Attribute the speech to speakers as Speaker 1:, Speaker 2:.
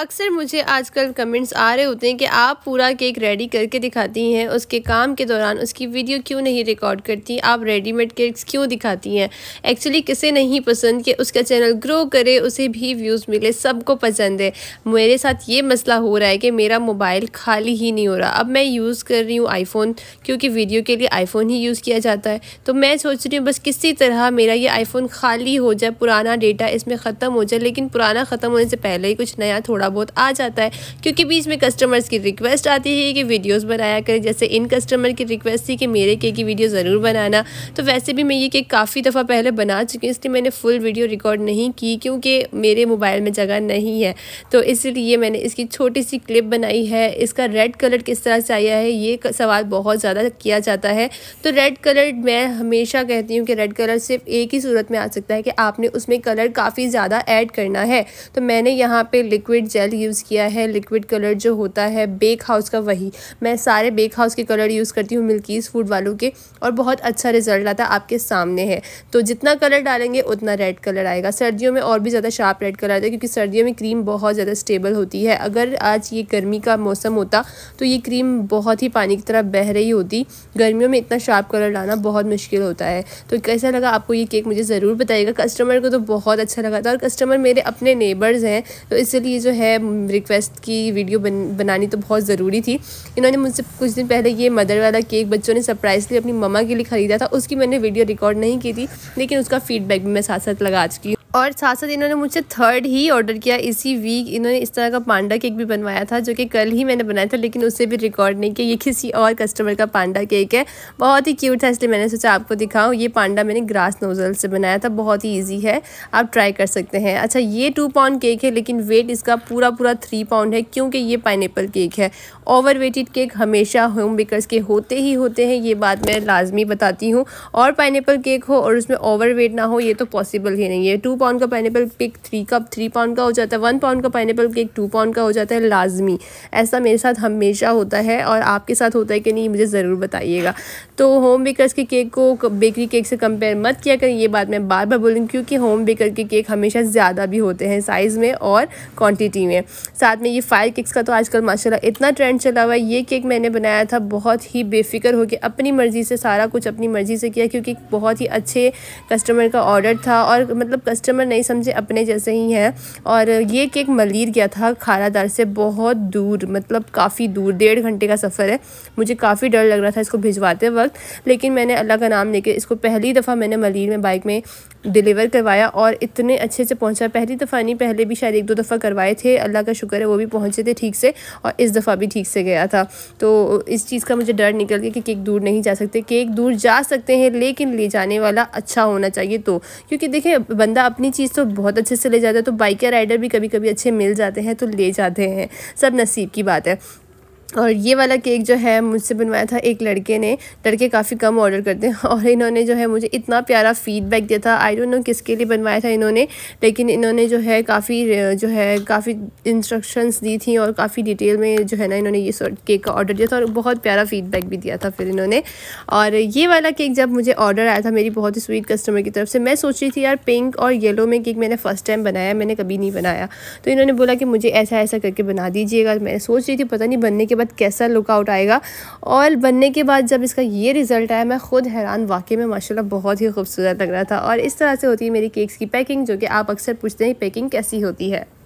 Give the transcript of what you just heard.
Speaker 1: अक्सर मुझे आजकल कमेंट्स आ रहे होते हैं कि आप पूरा केक रेडी करके दिखाती हैं उसके काम के दौरान उसकी वीडियो क्यों नहीं रिकॉर्ड करती आप रेडीमेड केक्स क्यों दिखाती हैं एक्चुअली किसे नहीं पसंद कि उसका चैनल ग्रो करे उसे भी व्यूज़ मिले सबको पसंद है मेरे साथ ये मसला हो रहा है कि मेरा मोबाइल खाली ही नहीं हो रहा अब मैं यूज़ कर रही हूँ आईफ़ोन क्योंकि वीडियो के लिए आईफ़ोन ही यूज़ किया जाता है तो मैं सोच रही हूँ बस किसी तरह मेरा ये आईफ़ोन खाली हो जाए पुराना डेटा इसमें ख़त्म हो जाए लेकिन पुराना ख़त्म होने से पहले ही कुछ नया थोड़ा थोड़ा बहुत आ जाता है क्योंकि बीच में कस्टमर्स की रिक्वेस्ट आती है कि वीडियोज़ बनाया करें जैसे इन कस्टमर की रिक्वेस्ट थी कि मेरे केक की वीडियो ज़रूर बनाना तो वैसे भी मैं ये केक काफ़ी दफ़ा पहले बना चुकी हूँ इसलिए मैंने फुल वीडियो रिकॉर्ड नहीं की क्योंकि मेरे मोबाइल में जगह नहीं है तो इसलिए मैंने इसकी छोटी सी क्लिप बनाई है इसका रेड कलर किस तरह से आया है ये सवाल बहुत ज़्यादा किया जाता है तो रेड कलर मैं हमेशा कहती हूँ कि रेड कलर सिर्फ एक ही सूरत में आ सकता है कि आपने उसमें कलर काफ़ी ज़्यादा ऐड करना है तो मैंने यहाँ पे लिक्विड जेल जेल यूज़ किया है लिक्विड कलर जो होता है बेक हाउस का वही मैं सारे बेक हाउस के कलर यूज़ करती हूँ मिल्कीज़ फूड वालों के और बहुत अच्छा रिजल्ट आता है आपके सामने है तो जितना कलर डालेंगे उतना रेड कलर आएगा सर्दियों में और भी ज़्यादा शार्प रेड कलर आता है क्योंकि सर्दियों में क्रीम बहुत ज़्यादा स्टेबल होती है अगर आज ये गर्मी का मौसम होता तो ये क्रीम बहुत ही पानी की तरह बह रही होती गर्मियों में इतना शार्प कलर डालना बहुत मुश्किल होता है तो कैसा लगा आपको ये केक मुझे ज़रूर बताइएगा कस्टमर को तो बहुत अच्छा लगा था और कस्टमर मेरे अपने नेबर्स हैं तो इसलिए जो है है रिक्वेस्ट की वीडियो बन, बनानी तो बहुत ज़रूरी थी इन्होंने मुझसे कुछ दिन पहले ये मदर वाला केक बच्चों ने सरप्राइजली अपनी मम्मा के लिए ख़रीदा था उसकी मैंने वीडियो रिकॉर्ड नहीं की थी लेकिन उसका फीडबैक भी मैं साथ साथ लगा चुकी हूँ और साथ साथ इन्होंने मुझसे थर्ड ही ऑर्डर किया इसी वीक इन्होंने इस तरह का पांडा केक भी बनवाया था जो कि कल ही मैंने बनाया था लेकिन उससे भी रिकॉर्ड नहीं किया ये किसी और कस्टमर का पांडा केक है बहुत ही क्यूट था इसलिए मैंने सोचा आपको दिखाऊं ये पांडा मैंने ग्रास नोज़ल से बनाया था बहुत ही ईजी है आप ट्राई कर सकते हैं अच्छा ये टू पाउंड केक है लेकिन वेट इसका पूरा पूरा थ्री पाउंड है क्योंकि ये पाइन केक है ओवर वेटेड केक हमेशा होम बेकर्स के होते ही होते हैं ये बात मैं लाजमी बताती हूँ और पाइन केक हो और उसमें ओवर वेट ना हो ये तो पॉसिबल ही नहीं है टू पाउंड का pineapple cake three cup three pound का हो जाता है वन पाउंड का पाइनएपल केक टू पाउंड का हो जाता है लाजमी ऐसा मेरे साथ हमेशा होता है और आपके साथ होता है कि नहीं मुझे ज़रूर बताइएगा तो होम बेकर्स के केक को बेकरी केक से कंपेयर मत किया करें ये बात मैं बार बार बोलूँ क्योंकि होम बेकर के केक हमेशा ज़्यादा भी होते हैं साइज़ में और क्वान्टिटी में साथ में ये फायर केक्स का तो आजकल माशाल्लाह इतना ट्रेंड चला हुआ है ये केक मैंने बनाया था बहुत ही बेफिक्र होकर अपनी मर्ज़ी से सारा कुछ अपनी मर्ज़ी से किया क्योंकि बहुत ही अच्छे कस्टमर का ऑर्डर था और मतलब कस्टमर कस्टमर नहीं समझे अपने जैसे ही हैं और ये केक मलिर गया था खारादार से बहुत दूर मतलब काफ़ी दूर डेढ़ घंटे का सफ़र है मुझे काफ़ी डर लग रहा था इसको भिजवाते वक्त लेकिन मैंने अल्लाह का नाम लेके इसको पहली दफ़ा मैंने मलिर में बाइक में डिलीवर करवाया और इतने अच्छे से पहुँचा पहली दफ़ा नहीं पहले भी शायद एक दो दफ़ा करवाए थे अल्लाह का शुक्र है वो भी पहुँचे थे ठीक से और इस दफ़ा भी ठीक से गया था तो इस चीज़ का मुझे डर निकल गया कि केक दूर नहीं जा सकते केक दूर जा सकते हैं लेकिन ले जाने वाला अच्छा होना चाहिए तो क्योंकि देखिए बंदा अपने अपनी चीज़ तो बहुत अच्छे से ले जाता है तो बाइक या राइडर भी कभी कभी अच्छे मिल जाते हैं तो ले जाते हैं सब नसीब की बात है और ये वाला केक जो है मुझसे बनवाया था एक लड़के ने लड़के काफ़ी कम ऑर्डर करते हैं और इन्होंने जो है मुझे इतना प्यारा फीडबैक दिया था आई डोंट नो किसके लिए बनवाया था इन्होंने लेकिन इन्होंने जो है काफ़ी जो है काफ़ी इंस्ट्रक्शंस दी थी और काफ़ी डिटेल में जो है ना इन्होंने ये केक का ऑर्डर दिया था और बहुत प्यारा फीडबैक भी दिया था फिर इन्होंने और ये वाला केक जब मुझे ऑर्डर आया था मेरी बहुत ही स्वीट कस्टमर की तरफ से मैं सोच रही थी यार पिंक और येलो में केक मैंने फ़र्स्ट टाइम बनाया मैंने कभी नहीं बनाया तो इन्होंने बोला कि मुझे ऐसा ऐसा करके बना दीजिएगा मैं सोच रही थी पता नहीं बनने के बाद कैसा लुकआउट आएगा और बनने के बाद जब इसका ये रिज़ल्ट आया मैं ख़ुद हैरान वाकई में माशाल्लाह बहुत ही खूबसूरत लग रहा था और इस तरह से होती है मेरी केक्स की पैकिंग जो कि आप अक्सर पूछते हैं पैकिंग कैसी होती है